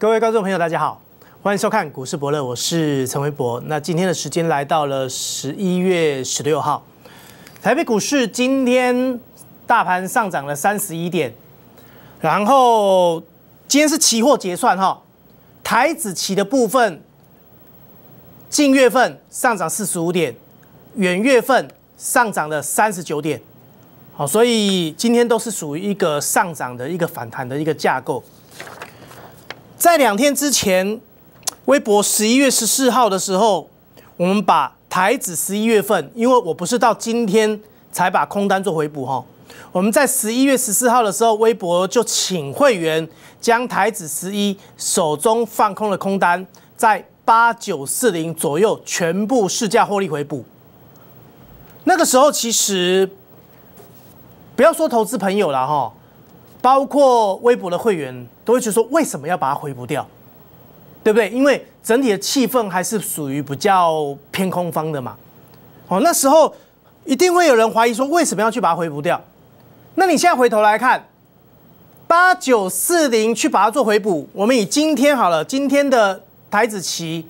各位观众朋友，大家好，欢迎收看股市博乐，我是陈维博。那今天的时间来到了十一月十六号，台北股市今天大盘上涨了三十一点，然后今天是期货结算哈，台子期的部分，近月份上涨四十五点，远月份上涨了三十九点，好，所以今天都是属于一个上涨的一个反弹的一个架构。在两天之前，微博十一月十四号的时候，我们把台指十一月份，因为我不是到今天才把空单做回补哈，我们在十一月十四号的时候，微博就请会员将台指十一手中放空的空单，在八九四零左右全部市价获利回补。那个时候其实，不要说投资朋友了哈。包括微博的会员都会觉得说，为什么要把它回补掉？对不对？因为整体的气氛还是属于比较偏空方的嘛。哦，那时候一定会有人怀疑说，为什么要去把它回补掉？那你现在回头来看，八九四零去把它做回补，我们以今天好了，今天的台子棋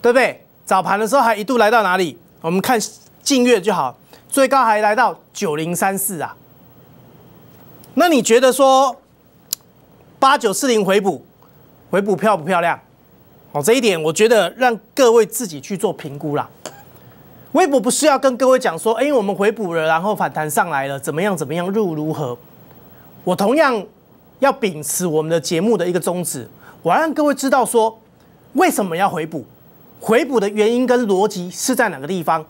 对不对？早盘的时候还一度来到哪里？我们看近月就好，最高还来到九零三四啊。那你觉得说八九四零回补，回补漂不漂亮？好，这一点我觉得让各位自己去做评估啦。微博不是要跟各位讲说，哎，我们回补了，然后反弹上来了，怎么样怎么样，入如何？我同样要秉持我们的节目的一个宗旨，我要让各位知道说，为什么要回补？回补的原因跟逻辑是在哪个地方？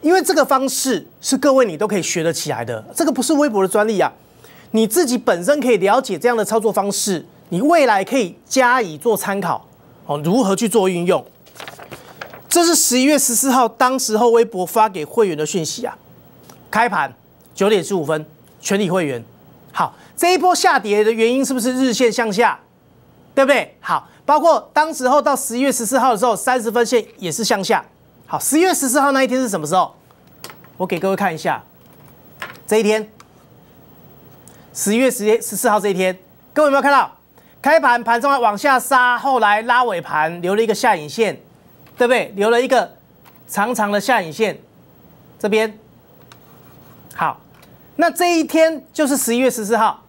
因为这个方式是各位你都可以学得起来的，这个不是微博的专利啊。你自己本身可以了解这样的操作方式，你未来可以加以做参考哦，如何去做运用？这是十一月十四号当时候微博发给会员的讯息啊。开盘九点十五分，全体会员。好，这一波下跌的原因是不是日线向下？对不对？好，包括当时候到十一月十四号的时候，三十分线也是向下。好，十一月十四号那一天是什么时候？我给各位看一下，这一天。十一月十月十四号这一天，各位有没有看到开盘盘中往下杀，后来拉尾盘留了一个下影线，对不对？留了一个长长的下影线，这边好，那这一天就是十一月十四号，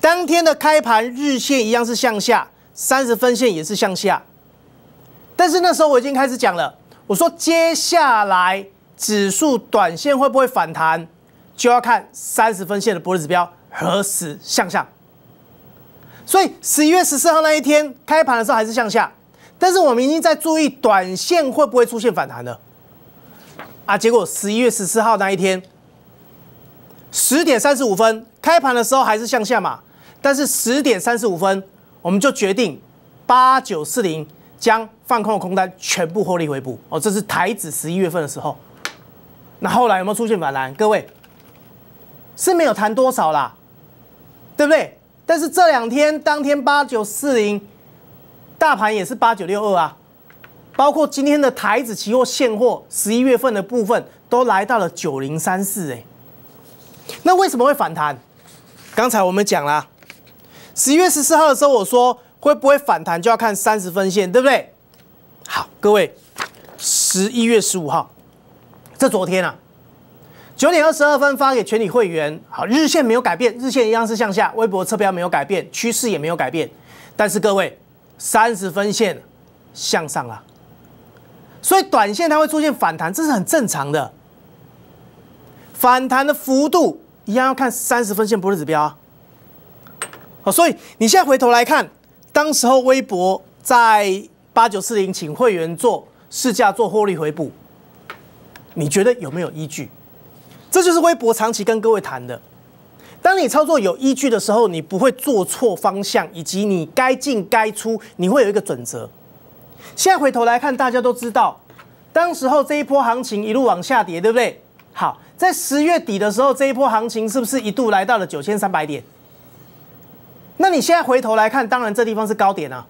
当天的开盘日线一样是向下，三十分线也是向下，但是那时候我已经开始讲了，我说接下来指数短线会不会反弹，就要看三十分线的波璃指标。何时向下？所以十一月十四号那一天开盘的时候还是向下，但是我们已经在注意短线会不会出现反弹了啊！结果十一月十四号那一天十点三十五分开盘的时候还是向下嘛，但是十点三十五分我们就决定八九四零将放空的空单全部获利回补哦，这是台指十一月份的时候。那后来有没有出现反弹？各位是没有谈多少啦。对不对？但是这两天当天八九四零，大盘也是八九六二啊，包括今天的台子期货现货十一月份的部分都来到了九零三四哎，那为什么会反弹？刚才我们讲了，十一月十四号的时候我说会不会反弹就要看三十分线，对不对？好，各位，十一月十五号，这昨天啊。九点二十二分发给全体会员。好，日线没有改变，日线一样是向下。微博侧标没有改变，趋势也没有改变。但是各位，三十分线向上啊，所以短线它会出现反弹，这是很正常的。反弹的幅度一样要看三十分线波是指标啊。好，所以你现在回头来看，当时候微博在八九四零请会员做试驾做获利回补，你觉得有没有依据？这就是微博长期跟各位谈的。当你操作有依据的时候，你不会做错方向，以及你该进该出，你会有一个准则。现在回头来看，大家都知道，当时候这一波行情一路往下跌，对不对？好，在十月底的时候，这一波行情是不是一度来到了九千三百点？那你现在回头来看，当然这地方是高点啊，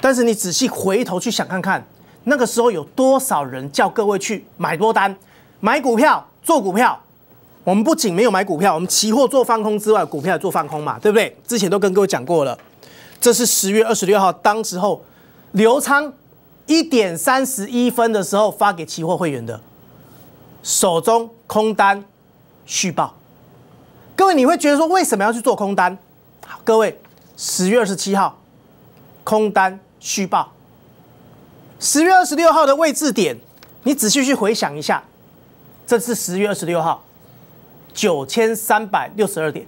但是你仔细回头去想看看，那个时候有多少人叫各位去买多单、买股票？做股票，我们不仅没有买股票，我们期货做放空之外，股票也做放空嘛，对不对？之前都跟各位讲过了，这是十月二十六号当时候刘仓一点三十一分的时候发给期货会员的手中空单续报。各位，你会觉得说为什么要去做空单？好，各位，十月二十七号空单续报，十月二十六号的位置点，你仔细去回想一下。这是十月二十六号，九千三百六十二点。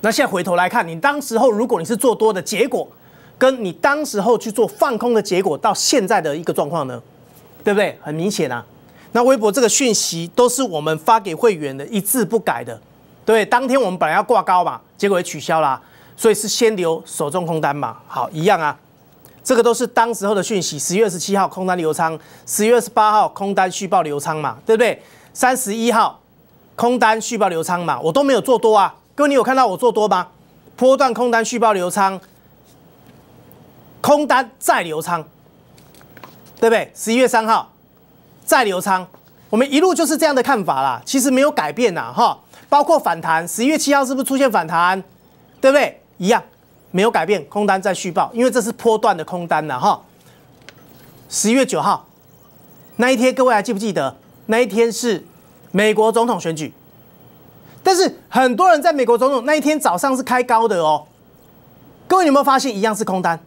那现在回头来看，你当时候如果你是做多的结果，跟你当时候去做放空的结果，到现在的一个状况呢？对不对？很明显啊。那微博这个讯息都是我们发给会员的，一字不改的。对，当天我们本来要挂高嘛，结果也取消了，所以是先留手中空单嘛。好，一样啊。这个都是当时候的讯息。十月二十七号空单流仓，十月二十八号空单续报流仓嘛，对不对？三十一号空单续报流仓嘛，我都没有做多啊。各位，你有看到我做多吗？波段空单续报流仓，空单再流仓，对不对？十一月三号再流仓，我们一路就是这样的看法啦，其实没有改变呐，哈。包括反弹，十一月七号是不是出现反弹？对不对？一样。没有改变，空单在续报，因为这是波段的空单了哈。十一月九号那一天，各位还记不记得？那一天是美国总统选举，但是很多人在美国总统那一天早上是开高的哦。各位有没有发现，一样是空单，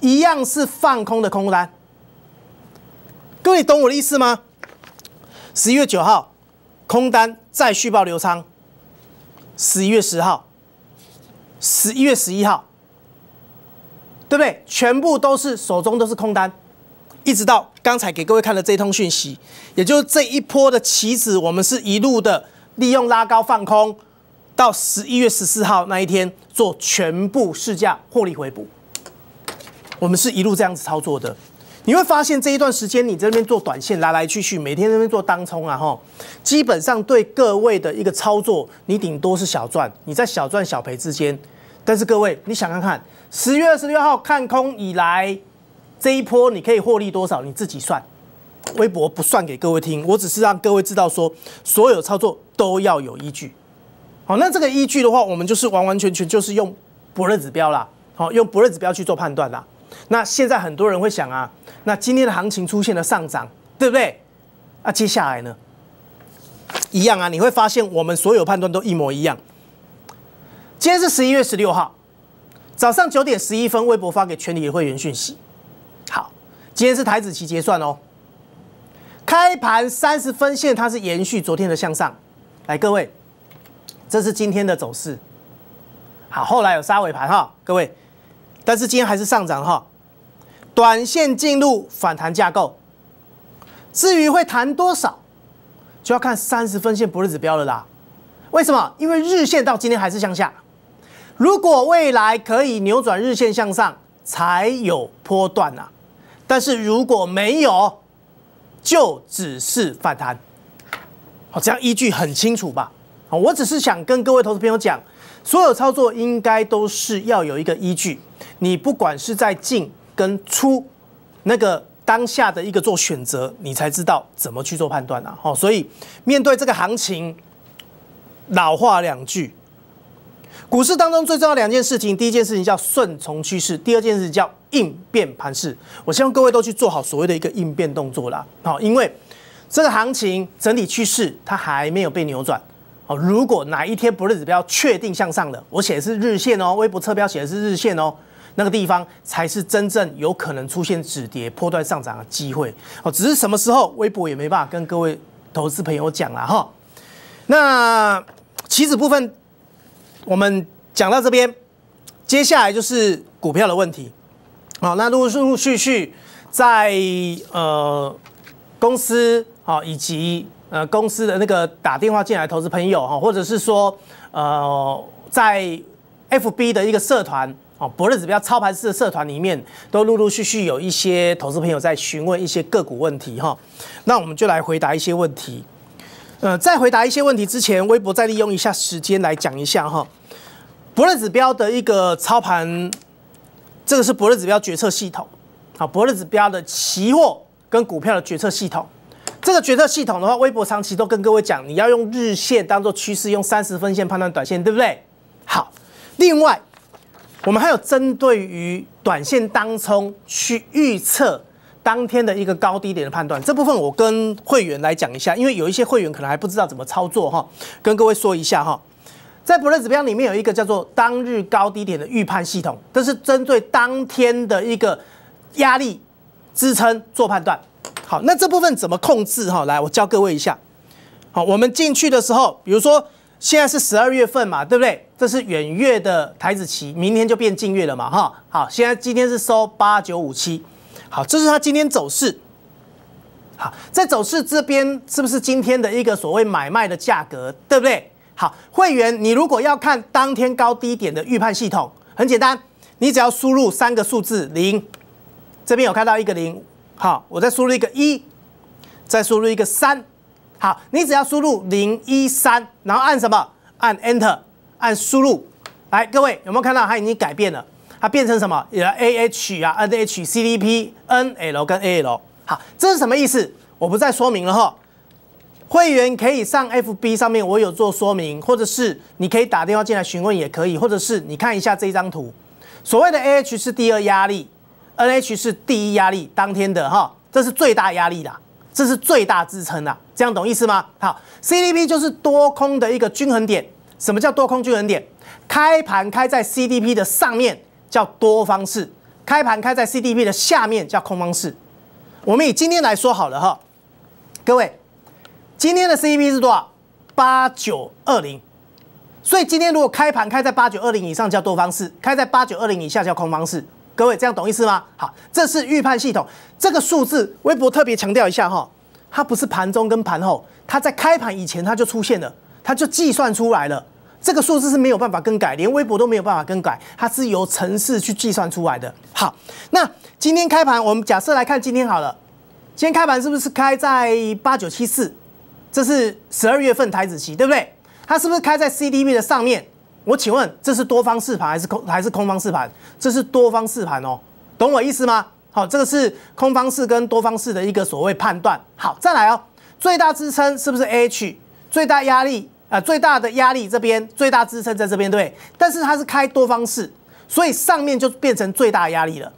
一样是放空的空单？各位懂我的意思吗？十一月九号，空单再续报流仓。十一月十号。十一月十一号，对不对？全部都是手中都是空单，一直到刚才给各位看的这通讯息，也就是这一波的棋子，我们是一路的利用拉高放空，到十一月十四号那一天做全部市价获利回补，我们是一路这样子操作的。你会发现这一段时间你这边做短线来来去去，每天那边做当冲啊哈，基本上对各位的一个操作，你顶多是小赚，你在小赚小赔之间。但是各位，你想想看，十月二十六号看空以来，这一波你可以获利多少？你自己算，微博不算给各位听。我只是让各位知道，说所有操作都要有依据。好，那这个依据的话，我们就是完完全全就是用博瑞指标啦，好，用博瑞指标去做判断啦。那现在很多人会想啊，那今天的行情出现了上涨，对不对？那接下来呢？一样啊，你会发现我们所有判断都一模一样。今天是十一月十六号，早上九点十一分，微博发给全体会员讯息。好，今天是台子期结算哦。开盘三十分线，它是延续昨天的向上。来，各位，这是今天的走势。好，后来有杀尾盘哈，各位，但是今天还是上涨哈。短线进入反弹架构，至于会弹多少，就要看三十分线不是指标了啦。为什么？因为日线到今天还是向下。如果未来可以扭转日线向上，才有波段啊。但是如果没有，就只是反弹。好，这样依据很清楚吧？好，我只是想跟各位投资朋友讲，所有操作应该都是要有一个依据。你不管是在进跟出，那个当下的一个做选择，你才知道怎么去做判断啊。好，所以面对这个行情，老话两句。股市当中最重要两件事情，第一件事情叫顺从趋势，第二件事情叫应变盘势。我希望各位都去做好所谓的一个应变动作啦。好，因为这个行情整体趋势它还没有被扭转。哦，如果哪一天不林指标确定向上的，我写的是日线哦，微博侧标写的是日线哦，那个地方才是真正有可能出现止跌破断上涨的机会。哦，只是什么时候微博也没办法跟各位投资朋友讲了哈。那棋子部分。我们讲到这边，接下来就是股票的问题。好，那陆陆续续在呃公司啊，以及呃公司的那个打电话进来投资朋友哈，或者是说呃在 FB 的一个社团啊，博乐指标操盘式的社团里面，都陆陆续续有一些投资朋友在询问一些个股问题哈。那我们就来回答一些问题。呃，在回答一些问题之前，微博再利用一下时间来讲一下哈，博乐指标的一个操盘，这个是博乐指标决策系统，好，博乐指标的期货跟股票的决策系统，这个决策系统的话，微博长期都跟各位讲，你要用日线当做趋势，用三十分线判断短线，对不对？好，另外我们还有针对于短线当中去预测。当天的一个高低点的判断，这部分我跟会员来讲一下，因为有一些会员可能还不知道怎么操作哈，跟各位说一下哈，在不乐指标里面有一个叫做当日高低点的预判系统，这是针对当天的一个压力支撑做判断。好，那这部分怎么控制哈？来，我教各位一下。好，我们进去的时候，比如说现在是十二月份嘛，对不对？这是远月的台子期，明天就变近月了嘛哈。好，现在今天是收八九五七。好，这是它今天走势。好，在走势这边是不是今天的一个所谓买卖的价格，对不对？好，会员，你如果要看当天高低点的预判系统，很简单，你只要输入三个数字零，这边有看到一个零，好，我再输入一个一，再输入一个三，好，你只要输入零一三，然后按什么？按 Enter，按输入。来，各位有没有看到它已经改变了？它变成什么？啊，A H 啊，N H C D P N L 跟 A L。好，这是什么意思？我不再说明了哈。会员可以上 F B 上面，我有做说明，或者是你可以打电话进来询问也可以，或者是你看一下这张图。所谓的 A H 是第二压力，N H 是第一压力，当天的哈，这是最大压力啦，这是最大支撑啦，这样懂意思吗？好，C D P 就是多空的一个均衡点。什么叫多空均衡点？开盘开在 C D P 的上面。叫多方式，开盘开在 C D P 的下面叫空方式。我们以今天来说好了哈，各位，今天的 C D P 是多少？八九二零。所以今天如果开盘开在八九二零以上叫多方式，开在八九二零以下叫空方式。各位这样懂意思吗？好，这是预判系统，这个数字微博特别强调一下哈，它不是盘中跟盘后，它在开盘以前它就出现了，它就计算出来了。这个数字是没有办法更改，连微博都没有办法更改，它是由城市去计算出来的。好，那今天开盘，我们假设来看，今天好了，今天开盘是不是开在八九七四？这是十二月份台子期，对不对？它是不是开在 c d b 的上面？我请问，这是多方试盘还是空还是空方试盘？这是多方试盘哦，懂我意思吗？好，这个是空方试跟多方试的一个所谓判断。好，再来哦，最大支撑是不是 H？最大压力？啊，最大的压力这边，最大支撑在这边，对。但是它是开多方式，所以上面就变成最大压力了。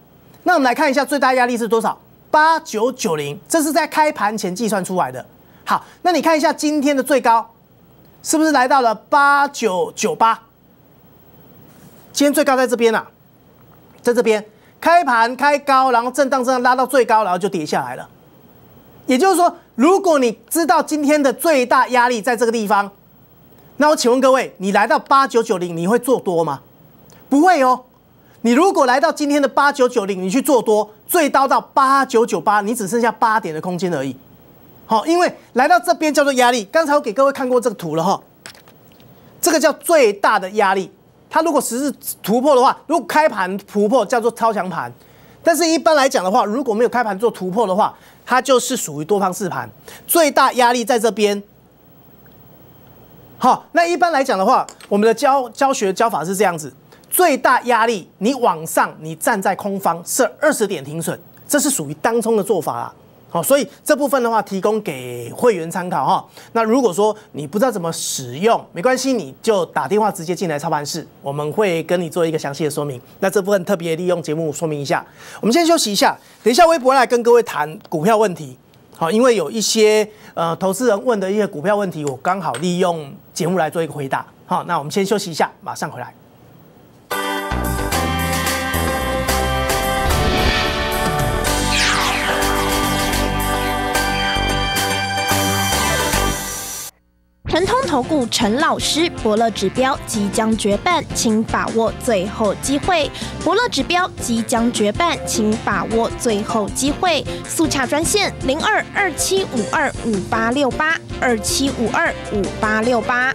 那我们来看一下最大压力是多少？八九九零，这是在开盘前计算出来的。好，那你看一下今天的最高，是不是来到了八九九八？今天最高在这边呢，在这边开盘开高，然后震荡，震荡拉到最高，然后就跌下来了。也就是说，如果你知道今天的最大压力在这个地方。那我请问各位，你来到八九九零，你会做多吗？不会哦。你如果来到今天的八九九零，你去做多，最高到八九九八，你只剩下八点的空间而已。好，因为来到这边叫做压力。刚才我给各位看过这个图了哈，这个叫最大的压力。它如果十字突破的话，如果开盘突破叫做超强盘，但是一般来讲的话，如果没有开盘做突破的话，它就是属于多方试盘。最大压力在这边。好，那一般来讲的话，我们的教教学教法是这样子，最大压力你往上，你站在空方设二十点停损，这是属于当冲的做法啦。好，所以这部分的话提供给会员参考哈。那如果说你不知道怎么使用，没关系，你就打电话直接进来操盘室，我们会跟你做一个详细的说明。那这部分特别利用节目说明一下。我们先休息一下，等一下微博来跟各位谈股票问题。因为有一些呃投资人问的一些股票问题，我刚好利用节目来做一个回答。好，那我们先休息一下，马上回来。神通投顾陈老师，伯乐指标即将绝版，请把握最后机会。伯乐指标即将绝版，请把握最后机会。速洽专线零二二七五二五八六八二七五二五八六八。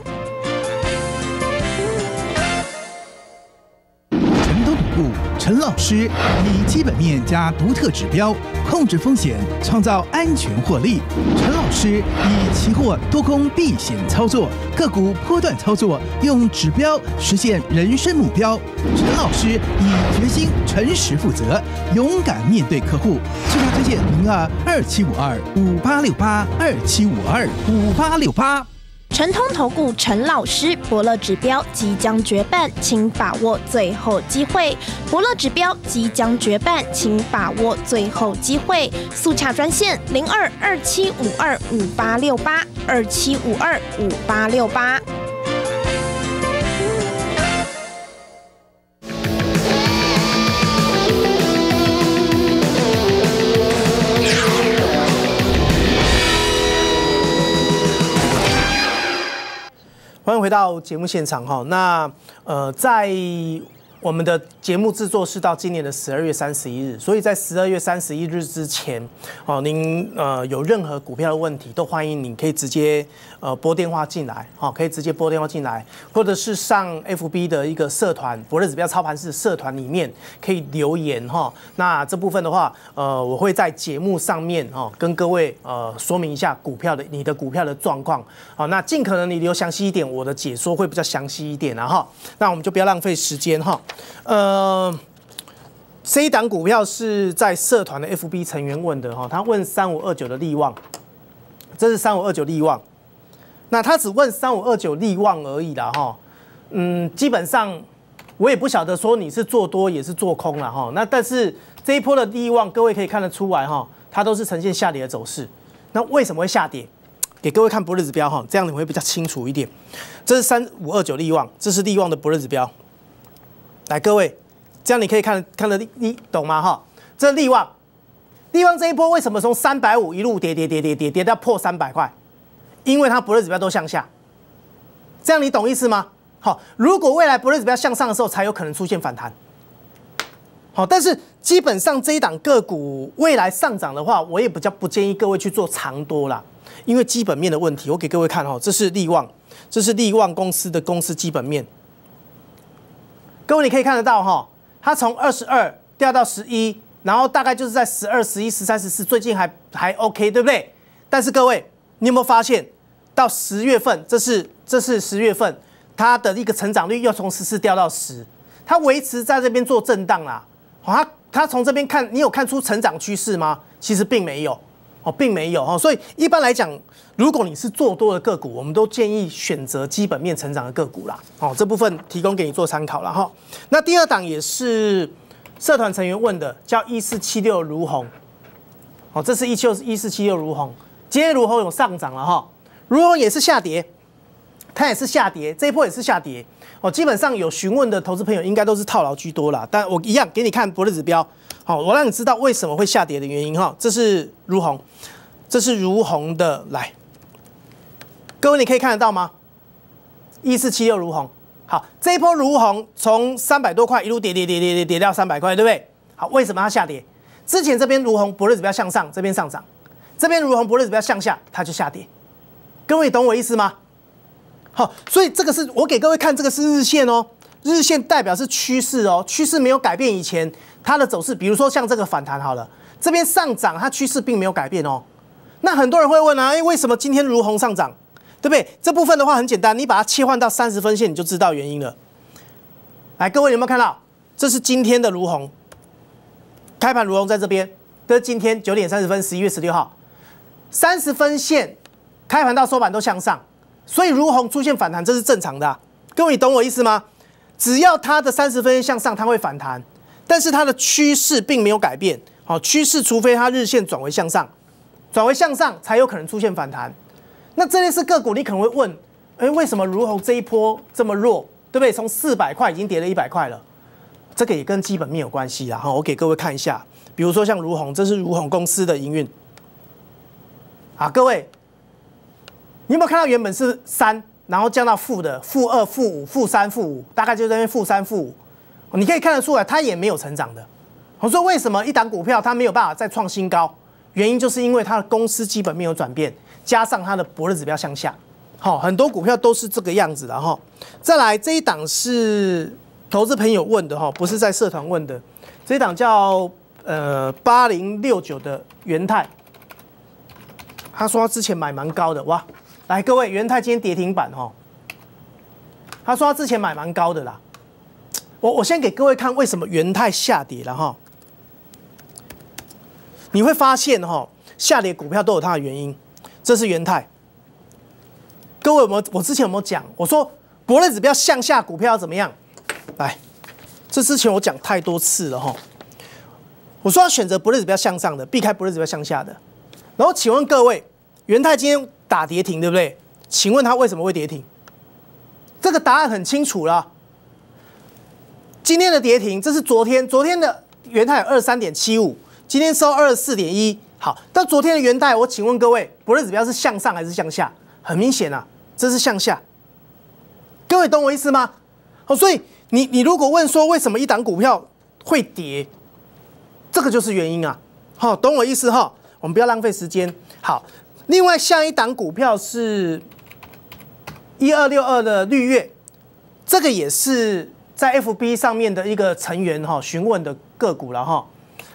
陈老师以基本面加独特指标控制风险，创造安全获利。陈老师以期货多空避险操作，个股波段操作，用指标实现人生目标。陈老师以决心、诚实、负责，勇敢面对客户。最大推荐零二二七五二五八六八二七五二五八六八。陈通投顾陈老师，伯乐指标即将绝版，请把握最后机会。伯乐指标即将绝版，请把握最后机会。速洽专线零二二七五二五八六八二七五二五八六八。欢迎回到节目现场哈，那呃在。我们的节目制作是到今年的十二月三十一日，所以在十二月三十一日之前，哦，您呃有任何股票的问题，都欢迎您可以直接呃拨电话进来，哈，可以直接拨电话进来，或者是上 FB 的一个社团“博乐指标操盘室”社团里面可以留言哈。那这部分的话，呃，我会在节目上面哦跟各位呃说明一下股票的你的股票的状况，好，那尽可能你留详细一点，我的解说会比较详细一点了哈。那我们就不要浪费时间哈。呃这一档股票是在社团的 FB 成员问的哈，他问三五二九的利旺，这是三五二九利旺，那他只问三五二九利旺而已啦哈，嗯，基本上我也不晓得说你是做多也是做空了哈，那但是这一波的利旺各位可以看得出来哈，它都是呈现下跌的走势，那为什么会下跌？给各位看不日指标哈，这样你会比较清楚一点，这是三五二九利旺，这是利旺的不日指标。来各位，这样你可以看看得你懂吗？哈，这利旺，利旺这一波为什么从三百五一路跌跌跌跌跌跌到破三百块？因为它不利指标都向下，这样你懂意思吗？好，如果未来不利指标向上的时候，才有可能出现反弹。好，但是基本上这一档个股未来上涨的话，我也比较不建议各位去做长多了，因为基本面的问题。我给各位看哈，这是利旺，这是利旺公司的公司基本面。各位，你可以看得到哈，它从二十二掉到十一，然后大概就是在十二、十一、十三、十四，最近还还 OK，对不对？但是各位，你有没有发现到十月份？这是这是十月份，它的一个成长率又从十四掉到十，它维持在这边做震荡啦。好，它从这边看，你有看出成长趋势吗？其实并没有。并没有哈，所以一般来讲，如果你是做多的个股，我们都建议选择基本面成长的个股啦。哦，这部分提供给你做参考了哈。那第二档也是社团成员问的，叫一四七六如虹。哦，这是一七一四七六如虹，今天如虹有上涨了哈，如虹也是下跌。它也是下跌，这一波也是下跌，哦，基本上有询问的投资朋友应该都是套牢居多了。但我一样给你看博瑞指标，好，我让你知道为什么会下跌的原因哈。这是如虹，这是如虹的，来，各位你可以看得到吗？一四七六如虹，好，这一波如虹从三百多块一路跌跌跌跌跌跌到三百块，对不对？好，为什么它下跌？之前这边如虹博瑞指标向上，这边上涨，这边如虹博瑞指标向下，它就下跌。各位懂我意思吗？好，所以这个是我给各位看，这个是日线哦，日线代表是趋势哦，趋势没有改变以前它的走势，比如说像这个反弹好了，这边上涨，它趋势并没有改变哦。那很多人会问啊，诶，为为什么今天如虹上涨，对不对？这部分的话很简单，你把它切换到三十分线，你就知道原因了。来，各位有没有看到？这是今天的如虹，开盘如虹在这边，这是今天九点三十分，十一月十六号，三十分线开盘到收盘都向上。所以如虹出现反弹，这是正常的。各位，你懂我意思吗？只要它的三十分钟向上，它会反弹，但是它的趋势并没有改变。好，趋势除非它日线转为向上，转为向上才有可能出现反弹。那这类是个股，你可能会问：哎，为什么如虹这一波这么弱，对不对？从四百块已经跌了一百块了。这个也跟基本面有关系啊。好，我给各位看一下，比如说像如虹，这是如虹公司的营运。啊，各位。你有没有看到原本是三，然后降到负的负二、负五、负三、负五，大概就在那负三、负五。你可以看得出来，它也没有成长的。我说为什么一档股票它没有办法再创新高？原因就是因为它的公司基本面有转变，加上它的薄的指标向下。好，很多股票都是这个样子的哈。再来这一档是投资朋友问的哈，不是在社团问的。这一档叫呃八零六九的元泰，他说他之前买蛮高的哇。来，各位，元泰今天跌停板哈。他说他之前买蛮高的啦，我我先给各位看为什么元泰下跌了哈。你会发现哈，下跌股票都有它的原因，这是元泰。各位有没有？我之前有没有讲？我说博认指标向下股票要怎么样？来，这之前我讲太多次了哈。我说要选择博认指标向上的，避开博认指标向下的。然后请问各位，元泰今天？打跌停对不对？请问它为什么会跌停？这个答案很清楚了。今天的跌停，这是昨天昨天的元泰二三点七五，今天收二十四点一。好，但昨天的元泰，我请问各位，不论指标是向上还是向下？很明显啊，这是向下。各位懂我意思吗？好，所以你你如果问说为什么一档股票会跌，这个就是原因啊。好，懂我意思哈？我们不要浪费时间。好。另外下一档股票是一二六二的绿月，这个也是在 FB 上面的一个成员哈询问的个股了哈。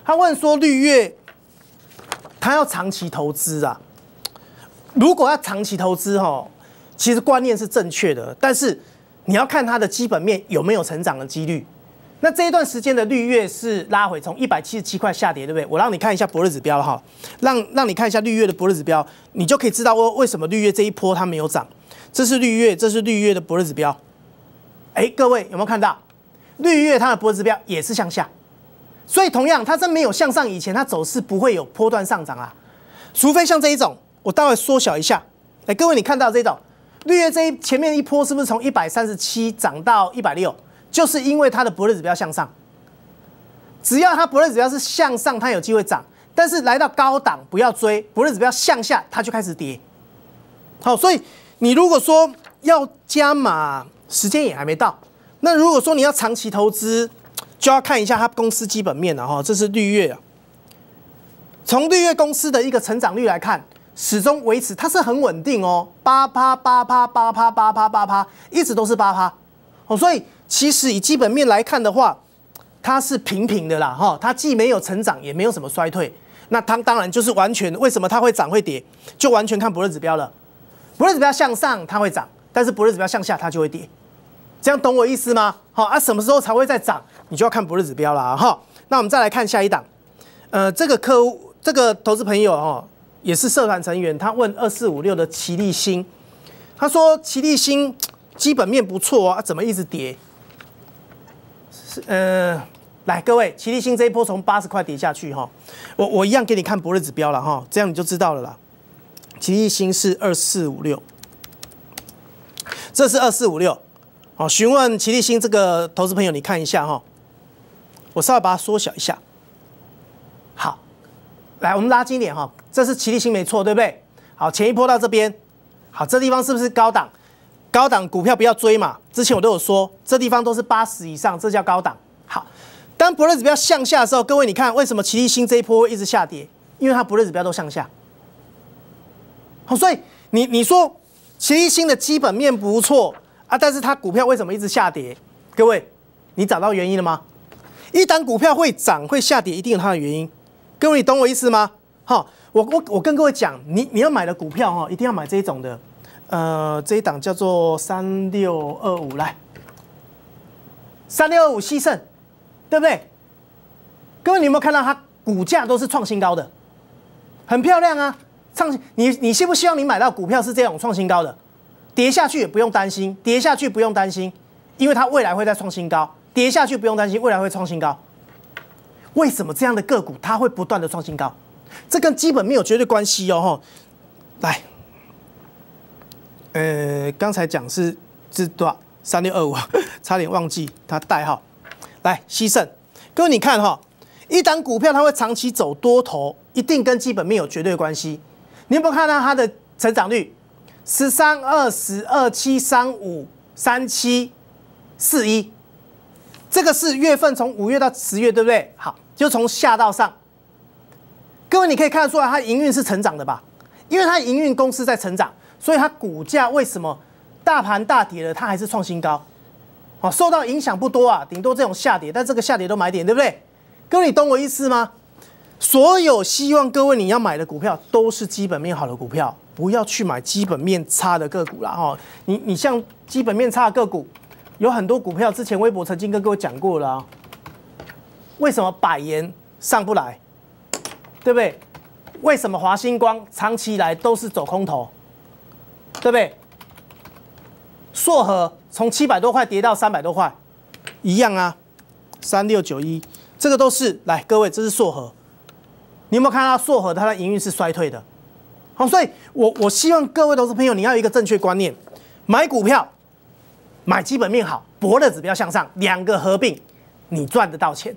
他问说绿月，他要长期投资啊。如果要长期投资哈，其实观念是正确的，但是你要看它的基本面有没有成长的几率。那这一段时间的绿月是拉回，从一百七十七块下跌，对不对？我让你看一下博日指标哈，让让你看一下绿月的博日指标，你就可以知道为为什么绿月这一波它没有涨。这是绿月，这是绿月的博日指标。哎，各位有没有看到绿月它的博日指标也是向下？所以同样，它在没有向上，以前它走势不会有波段上涨啊，除非像这一种，我待微缩小一下。哎，各位你看到这种绿月这一前面一波是不是从一百三十七涨到一百六？就是因为它的博利指标向上，只要它博利指标是向上，它有机会涨。但是来到高档，不要追。博利指标向下，它就开始跌。好，所以你如果说要加码，时间也还没到。那如果说你要长期投资，就要看一下它公司基本面了哈。这是绿叶，从绿叶公司的一个成长率来看，始终维持它是很稳定哦，八趴八趴八趴八趴八趴，一直都是八趴哦，所以。其实以基本面来看的话，它是平平的啦，哈，它既没有成长，也没有什么衰退。那它当然就是完全为什么它会涨会跌，就完全看不乐指标了。不乐指标向上它会涨，但是不乐指标向下它就会跌。这样懂我意思吗？好啊，什么时候才会再涨？你就要看不乐指标了，哈。那我们再来看下一档，呃，这个客户这个投资朋友哈，也是社团成员，他问二四五六的齐力新，他说齐力新基本面不错啊，怎么一直跌？呃，来各位，齐力新这一波从八十块跌下去哈，我我一样给你看博瑞指标了哈，这样你就知道了啦。齐力新是二四五六，这是二四五六，好，询问齐力新这个投资朋友，你看一下哈，我稍微把它缩小一下。好，来我们拉近一点哈，这是齐力新没错对不对？好，前一波到这边，好，这地方是不是高档？高档股票不要追嘛，之前我都有说，这地方都是八十以上，这叫高档。好，当不认指标向下的时候，各位你看，为什么齐立新这一波一直下跌？因为它不认指标都向下。好，所以你你说齐立新的基本面不错啊，但是它股票为什么一直下跌？各位，你找到原因了吗？一旦股票会涨会下跌，一定有它的原因。各位，你懂我意思吗？好，我我我跟各位讲，你你要买的股票哈，一定要买这一种的。呃，这一档叫做三六二五来，三六二五西盛，对不对？各位，你有没有看到它股价都是创新高的，很漂亮啊！上你你希不希望你买到股票是这种创新高的？跌下去也不用担心，跌下去不用担心，因为它未来会再创新高，跌下去不用担心，未来会创新高。为什么这样的个股它会不断的创新高？这跟基本没有绝对关系哟！吼，来。呃，刚才讲是是多少？三六二五，差点忘记它代号。来，西盛，各位你看哈，一单股票它会长期走多头，一定跟基本面有绝对关系。你有没有看到它的成长率？十三、二十二、七三五、三七四一，这个是月份从五月到十月，对不对？好，就从下到上，各位你可以看得出来，它营运是成长的吧？因为它营运公司在成长。所以它股价为什么大盘大跌了，它还是创新高，好，受到影响不多啊，顶多这种下跌，但这个下跌都买点，对不对？位，你懂我意思吗？所有希望各位你要买的股票都是基本面好的股票，不要去买基本面差的个股了哈。你你像基本面差的个股，有很多股票，之前微博曾经跟各位讲过了，为什么百元上不来，对不对？为什么华星光长期以来都是走空头？对不对？缩合从七百多块跌到三百多块，一样啊，三六九一，这个都是来各位，这是缩合。你有没有看到缩合？它的营运是衰退的。好，所以我我希望各位投资朋友，你要有一个正确观念：买股票，买基本面好，博的指标向上，两个合并，你赚得到钱；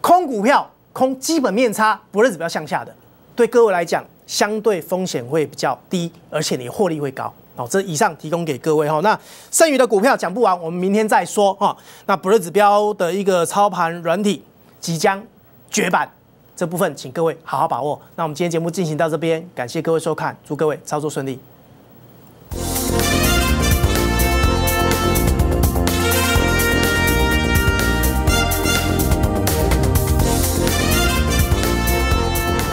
空股票，空基本面差，博的指标向下的，对各位来讲。相对风险会比较低，而且你获利会高好，这以上提供给各位哈，那剩余的股票讲不完，我们明天再说哈。那不瑞指标的一个操盘软体即将绝版，这部分请各位好好把握。那我们今天节目进行到这边，感谢各位收看，祝各位操作顺利。